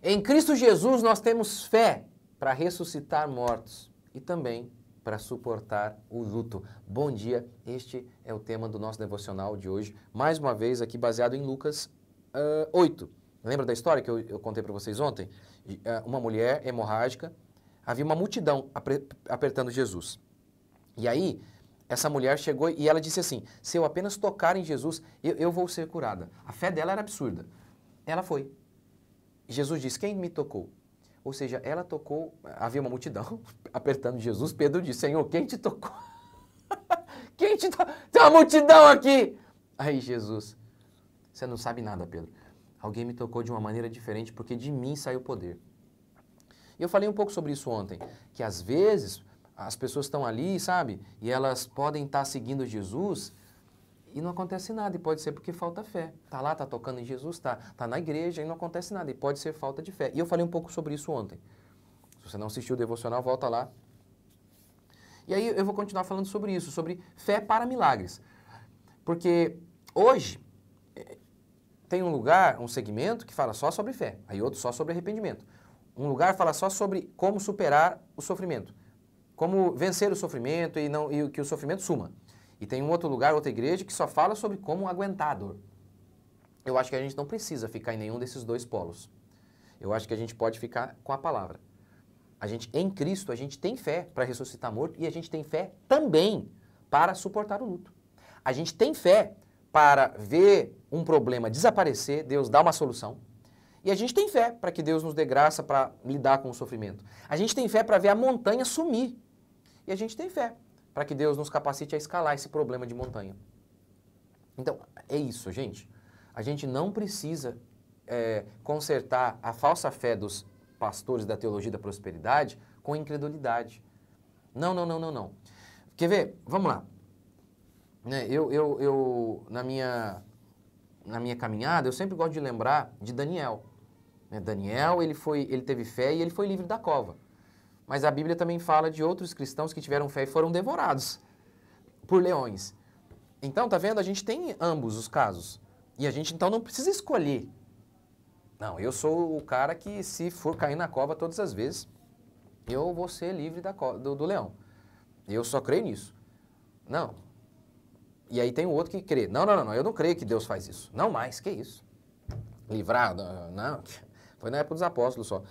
Em Cristo Jesus nós temos fé para ressuscitar mortos e também para suportar o luto. Bom dia, este é o tema do nosso devocional de hoje, mais uma vez aqui baseado em Lucas uh, ah, 8. Lembra da história que eu, eu contei para vocês ontem? Ah, uma mulher hemorrágica, havia uma multidão apertando Jesus. E aí, essa mulher chegou e ela disse assim: Se eu apenas tocar em Jesus, eu, eu vou ser curada. A fé dela era absurda. Ela foi. Jesus disse: Quem me tocou? Ou seja, ela tocou, havia uma multidão apertando Jesus. Pedro disse: Senhor, quem te tocou? quem te tocou? Tem uma multidão aqui! Aí Jesus, você não sabe nada, Pedro. Alguém me tocou de uma maneira diferente porque de mim saiu o poder. E eu falei um pouco sobre isso ontem, que às vezes as pessoas estão ali, sabe? E elas podem estar seguindo Jesus e não acontece nada, e pode ser porque falta fé. Tá lá, tá tocando em Jesus, tá, tá na igreja e não acontece nada, e pode ser falta de fé. E eu falei um pouco sobre isso ontem. Se você não assistiu o devocional, volta lá. E aí eu vou continuar falando sobre isso, sobre fé para milagres. Porque hoje eh, tem um lugar, um segmento que fala só sobre fé, aí outro só sobre arrependimento. Um lugar fala só sobre como superar o sofrimento, como vencer o sofrimento e não e que o sofrimento suma. E tem um outro lugar, outra igreja, que só fala sobre como aguentar a dor. Eu acho que a gente não precisa ficar em nenhum desses dois polos. Eu acho que a gente pode ficar com a palavra. A gente, em Cristo, a gente tem fé para ressuscitar morto e a gente tem fé também para suportar o luto. A gente tem fé para ver um problema desaparecer, Deus dá uma solução. E a gente tem fé para que Deus nos dê graça para lidar com o sofrimento. A gente tem fé para ver a montanha sumir. E a gente tem fé para que Deus nos capacite a escalar esse problema de montanha. Então, é isso, gente. A gente não precisa é, consertar a falsa fé dos pastores da teologia da prosperidade com incredulidade. Não, não, não, não, não. Quer ver? Vamos lá. Né, eu, eu, eu, na minha, na minha caminhada, eu sempre gosto de lembrar de Daniel. Né, Daniel, ele, foi, ele teve fé e ele foi livre da cova. Mas a Bíblia também fala de outros cristãos que tiveram fé e foram devorados por leões. Então, tá vendo? A gente tem ambos os casos. E a gente então não precisa escolher. Não, eu sou o cara que se for cair na cova todas as vezes, eu vou ser livre da do, do leão. Eu só creio nisso. Não. E aí tem o outro que crê. Não, não, não, não, eu não creio que Deus faz isso. Não mais, que isso. Livrado, não. Foi na época dos apóstolos só.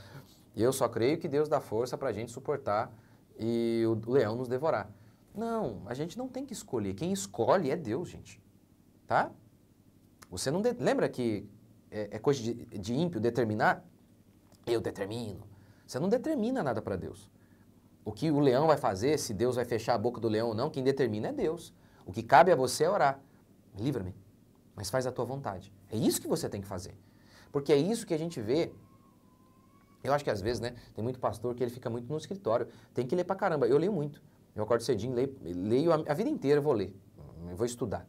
E eu só creio que Deus dá força para a gente suportar e o leão nos devorar. Não, a gente não tem que escolher. Quem escolhe é Deus, gente. Tá? Você não. De... Lembra que é, é coisa de, de ímpio determinar? Eu determino. Você não determina nada para Deus. O que o leão vai fazer, se Deus vai fechar a boca do leão ou não, quem determina é Deus. O que cabe a você é orar. Livra-me, mas faz a tua vontade. É isso que você tem que fazer. Porque é isso que a gente vê eu acho que às vezes, né, tem muito pastor que ele fica muito no escritório. Tem que ler pra caramba. Eu leio muito. Eu acordo cedinho, leio, leio a, a vida inteira, vou ler. vou estudar.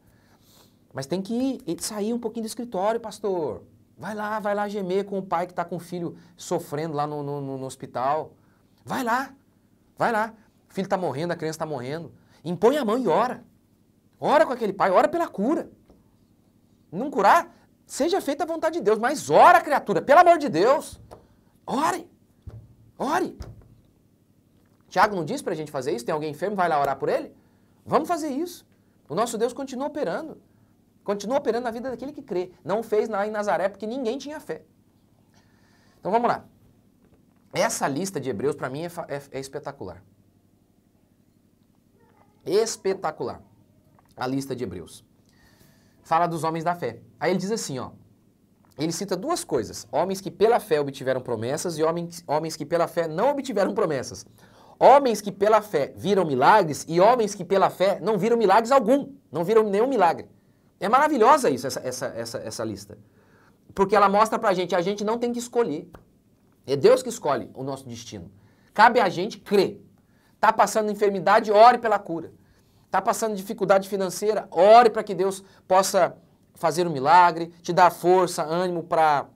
Mas tem que ir, sair um pouquinho do escritório, pastor. Vai lá, vai lá gemer com o pai que está com o filho sofrendo lá no, no, no, hospital. Vai lá, vai lá. O filho está morrendo, a criança está morrendo. Impõe a mão e ora. Ora com aquele pai, ora pela cura. Não curar, seja feita a vontade de Deus, mas ora, criatura, pelo amor de Deus. Ore! Ore! Tiago não disse para a gente fazer isso? Tem alguém enfermo, vai lá orar por ele? Vamos fazer isso. O nosso Deus continua operando. Continua operando na vida daquele que crê. Não fez lá em Nazaré porque ninguém tinha fé. Então vamos lá. Essa lista de Hebreus para mim é, é, é espetacular. Espetacular. A lista de Hebreus. Fala dos homens da fé. Aí ele diz assim, ó ele cita duas coisas: homens que pela fé obtiveram promessas e homens, homens que pela fé não obtiveram promessas. Homens que pela fé viram milagres e homens que pela fé não viram milagres algum, não viram nenhum milagre. É maravilhosa isso, essa, essa, essa, essa lista. Porque ela mostra pra gente, a gente não tem que escolher. É Deus que escolhe o nosso destino. Cabe a gente crer. Tá passando enfermidade, ore pela cura. Tá passando dificuldade financeira, ore para que Deus possa fazer um milagre, te dar força, ânimo para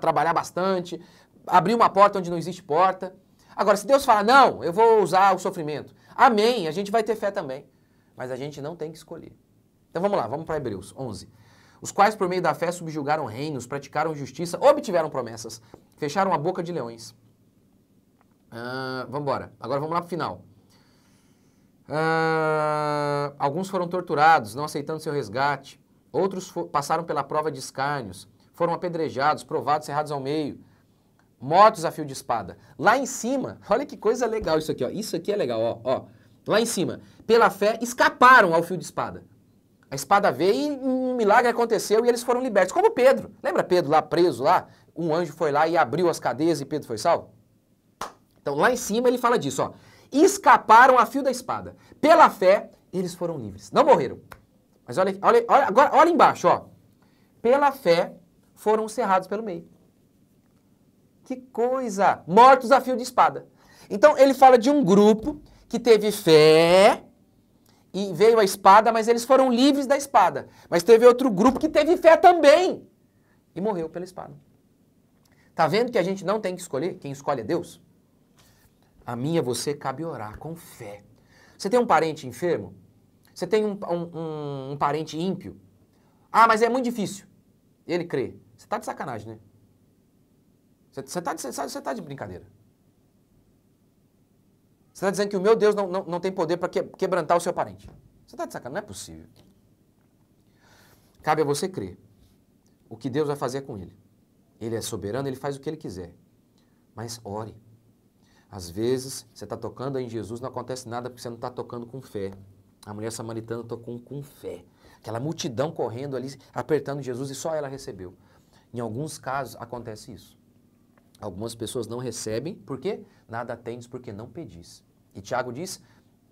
trabalhar bastante, abrir uma porta onde não existe porta. Agora, se Deus fala, não, eu vou usar o sofrimento, amém, a gente vai ter fé também, mas a gente não tem que escolher. Então vamos lá, vamos para Hebreus 11. Os quais, por meio da fé, subjugaram reinos, praticaram justiça, obtiveram promessas, fecharam a boca de leões. Ah, vamos embora. Agora vamos lá para o final. Ah, alguns foram torturados, não aceitando seu resgate. Outros passaram pela prova de escárnios, foram apedrejados, provados, cerrados ao meio, mortos a fio de espada. Lá em cima, olha que coisa legal isso aqui, ó. Isso aqui é legal, ó, ó. Lá em cima, pela fé, escaparam ao fio de espada. A espada veio e um milagre aconteceu e eles foram libertos. Como Pedro. Lembra Pedro lá preso lá? Um anjo foi lá e abriu as cadeias e Pedro foi salvo? Então lá em cima ele fala disso, ó escaparam a fio da espada. Pela fé, eles foram livres. Não morreram. Mas olha, olha, olha, agora, olha embaixo, ó. Pela fé, foram cerrados pelo meio. Que coisa! Mortos a fio de espada. Então, ele fala de um grupo que teve fé e veio a espada, mas eles foram livres da espada. Mas teve outro grupo que teve fé também e morreu pela espada. Tá vendo que a gente não tem que escolher? Quem escolhe é Deus? A minha você cabe orar com fé. Você tem um parente enfermo? Você tem um, um, um parente ímpio? Ah, mas é muito difícil. Ele crê. Você está de sacanagem, né? Você está de, você tá de brincadeira. Você está dizendo que o meu Deus não, não, não tem poder para que, quebrantar o seu parente. Você está de sacanagem, não é possível. Cabe a você crer o que Deus vai fazer é com ele. Ele é soberano, ele faz o que ele quiser. Mas ore. Às vezes, você está tocando em Jesus, não acontece nada porque você não está tocando com fé. A mulher samaritana tocou com fé. Aquela multidão correndo ali, apertando Jesus e só ela recebeu. Em alguns casos acontece isso. Algumas pessoas não recebem porque nada tens, porque não pedis. E Tiago diz: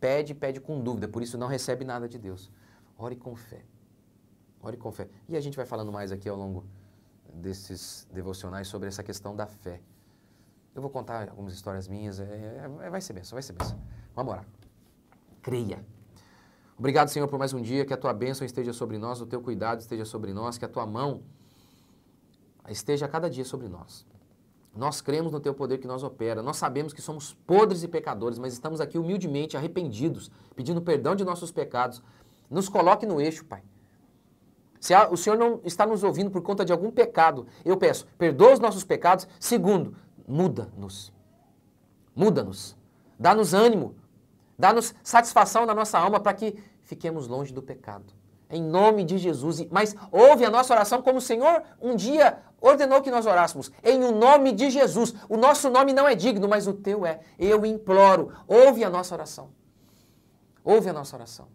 pede, pede com dúvida, por isso não recebe nada de Deus. Ore com fé. Ore com fé. E a gente vai falando mais aqui ao longo desses devocionais sobre essa questão da fé. Eu vou contar algumas histórias minhas. É, é, vai ser benção, vai ser benção. Vamos embora. Creia. Obrigado, Senhor, por mais um dia. Que a tua bênção esteja sobre nós, o teu cuidado esteja sobre nós, que a tua mão esteja a cada dia sobre nós. Nós cremos no teu poder que nós opera. Nós sabemos que somos podres e pecadores, mas estamos aqui humildemente arrependidos, pedindo perdão de nossos pecados. Nos coloque no eixo, Pai. Se o Senhor não está nos ouvindo por conta de algum pecado, eu peço, perdoa os nossos pecados. Segundo, muda-nos. Muda-nos. Dá-nos ânimo. Dá-nos satisfação na nossa alma para que fiquemos longe do pecado. Em nome de Jesus. Mas ouve a nossa oração como o Senhor um dia ordenou que nós orássemos. Em o nome de Jesus. O nosso nome não é digno, mas o teu é. Eu imploro. Ouve a nossa oração. Ouve a nossa oração.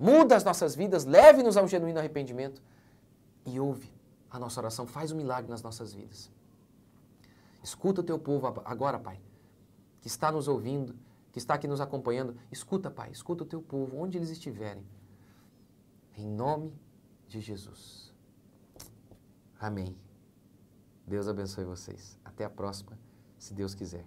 Muda as nossas vidas, leve-nos ao genuíno arrependimento e ouve a nossa oração. Faz um milagre nas nossas vidas. Escuta o teu povo agora, Pai, que está nos ouvindo, que está aqui nos acompanhando. Escuta, Pai, escuta o teu povo, onde eles estiverem. Em nome de Jesus. Amém. Deus abençoe vocês. Até a próxima, se Deus quiser.